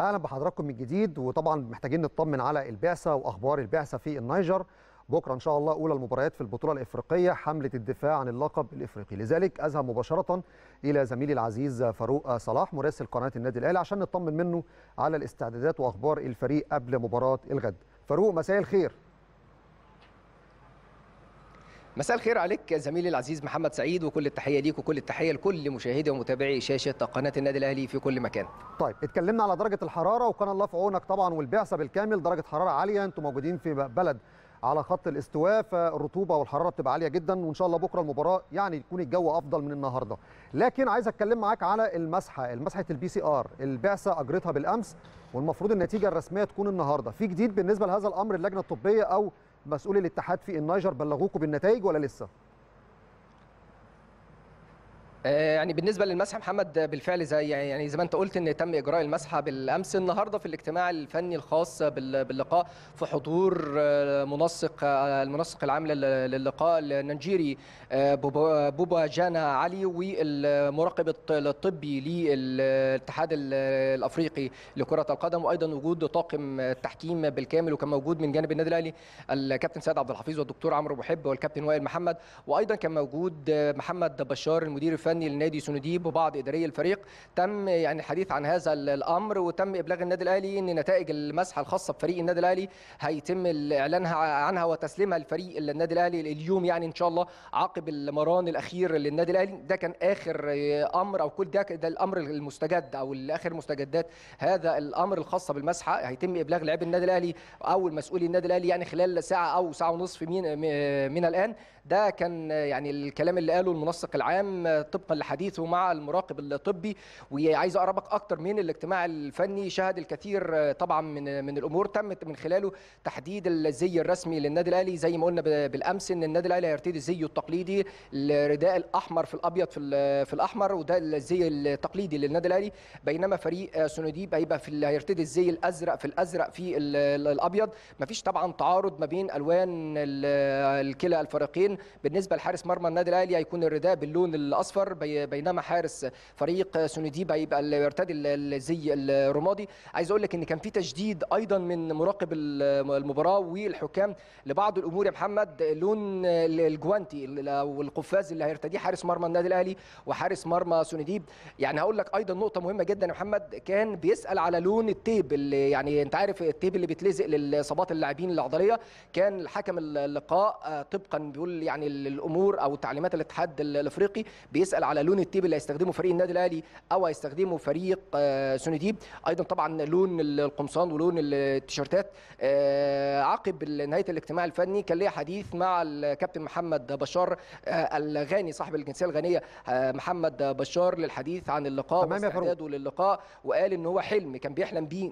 اهلا بحضراتكم من جديد وطبعا محتاجين نطمن على البعثه واخبار البعثه في النيجر بكره ان شاء الله اولى المباريات في البطوله الافريقيه حمله الدفاع عن اللقب الافريقي لذلك اذهب مباشره الى زميلي العزيز فاروق صلاح مراسل قناه النادي الاهلي عشان نطمن منه على الاستعدادات واخبار الفريق قبل مباراه الغد فاروق مساء الخير مساء الخير عليك زميلي العزيز محمد سعيد وكل التحيه ليك وكل التحيه لكل مشاهدي ومتابعي شاشه قناه النادي الاهلي في كل مكان. طيب اتكلمنا على درجه الحراره وكان الله في عونك طبعا والبعثه بالكامل درجه حراره عاليه انتم موجودين في بلد على خط الاستواء فالرطوبه والحراره بتبقى عاليه جدا وان شاء الله بكره المباراه يعني يكون الجو افضل من النهارده لكن عايز اتكلم معاك على المسحه المسحه البي سي ار البعثه اجرتها بالامس والمفروض النتيجه الرسميه تكون النهارده في جديد بالنسبه لهذا الامر اللجنه الطبيه او مسؤولي الاتحاد في النيجر بلغوكم بالنتائج ولا لسه؟ آه، يعني بالنسبه للمسح محمد بالفعل زي يعني،, يعني زي ما انت قلت ان تم اجراء المسح بالامس النهارده في الاجتماع الفني الخاص باللقاء في حضور آه، منسق آه، المنسق العام للقاء النيجيري بوبا جانا علي والمراقب الطبي للاتحاد الافريقي لكره القدم وايضا وجود طاقم التحكيم بالكامل وكان موجود من جانب النادي الاهلي الكابتن سيد عبد الحفيظ والدكتور عمرو محب والكابتن وائل محمد وايضا كان موجود محمد بشار المدير الفني الفني لنادي سنديب وبعض اداري الفريق تم يعني الحديث عن هذا الامر وتم ابلاغ النادي الاهلي ان نتائج المسحه الخاصه بفريق النادي الاهلي هيتم اعلانها عنها وتسليمها لفريق النادي الاهلي اليوم يعني ان شاء الله عقب المران الاخير للنادي الاهلي ده كان اخر امر او كل ده ده الامر المستجد او اخر مستجدات هذا الامر الخاصه بالمسحه هيتم ابلاغ لاعبي النادي الاهلي او المسؤولي النادي الاهلي يعني خلال ساعه او ساعه ونصف من من الان ده كان يعني الكلام اللي قاله المنسق العام طبقا لحديثه مع المراقب الطبي وعايز اقربك اكتر من الاجتماع الفني شهد الكثير طبعا من من الامور تمت من خلاله تحديد الزي الرسمي للنادي الاهلي زي ما قلنا بالامس ان النادي الاهلي هيرتدي زيه التقليدي الرداء الاحمر في الابيض في في الاحمر وده الزي التقليدي للنادي الاهلي بينما فريق سونوديب هيبقى في هيرتدي الزي الازرق في الازرق في الابيض مفيش طبعا تعارض ما بين الوان الكلا الفريقين بالنسبه لحارس مرمى النادي الاهلي هيكون الرداء باللون الاصفر الاحمر بينما حارس فريق سونديب هيبقى اللي يرتدي الزي الرمادي عايز اقول لك ان كان في تشديد ايضا من مراقب المباراه والحكام لبعض الامور يا محمد لون الجوانتي او القفاز اللي هيرتديه حارس مرمى النادي الاهلي وحارس مرمى سونديب يعني هقول لك ايضا نقطه مهمه جدا يا محمد كان بيسال على لون التيب اللي يعني انت عارف التيب اللي بيتلزق للاصابات اللاعبين العضليه كان الحكم اللقاء طبقا بيقول يعني الامور او تعليمات الاتحاد الافريقي بيسال يسال على لون التيب اللي هيستخدمه فريق النادي الاهلي او هيستخدمه فريق آه، سونيديب ايضا طبعا لون القمصان ولون التيشيرتات آه، عقب نهايه الاجتماع الفني كان ليا حديث مع الكابتن محمد بشار آه، الغاني صاحب الجنسيه الغانيه محمد بشار للحديث عن اللقاء واستعداده للقاء وقال ان هو حلم كان بيحلم بيه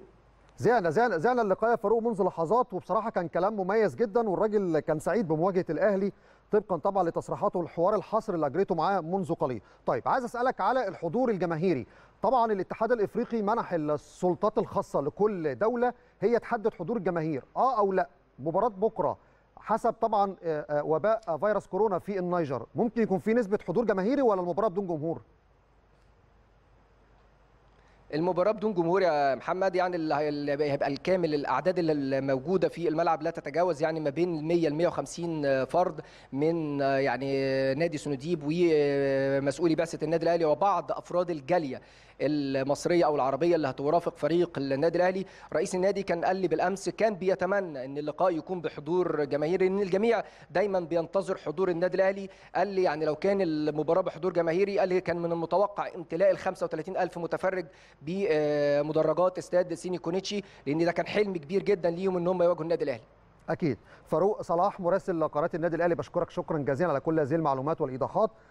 زعل زعل زعل اللقاء يا فاروق منذ لحظات وبصراحه كان كلام مميز جدا والراجل كان سعيد بمواجهه الاهلي طبقا طبعا لتصريحاته والحوار الحصر اللي اجريته معاه منذ قليل. طيب عايز اسالك على الحضور الجماهيري، طبعا الاتحاد الافريقي منح السلطات الخاصه لكل دوله هي تحدد حضور الجماهير اه او لا مباراه بكره حسب طبعا آه، آه، وباء فيروس كورونا في النيجر ممكن يكون في نسبه حضور جماهيري ولا المباراه بدون جمهور؟ المباراه بدون جمهور يا محمد يعني اللي هيبقى الكامل الاعداد اللي موجوده في الملعب لا تتجاوز يعني ما بين 100 ل 150 فرد من يعني نادي سنوديب ومسؤولي بعثه النادي الاهلي وبعض افراد الجاليه المصريه او العربيه اللي هترافق فريق النادي الاهلي رئيس النادي كان قال لي بالامس كان بيتمنى ان اللقاء يكون بحضور جماهيري ان الجميع دايما بينتظر حضور النادي الاهلي قال لي يعني لو كان المباراه بحضور جماهيري قال لي كان من المتوقع امتلاء ال 35000 متفرج بمدرجات استاد سيني كونيتشي لان ده كان حلم كبير جدا ليهم ان هم يواجهوا النادي الاهلي اكيد فاروق صلاح مراسل قناه النادي الاهلي بشكرك شكرا جزيلا على كل هذه المعلومات والايضاحات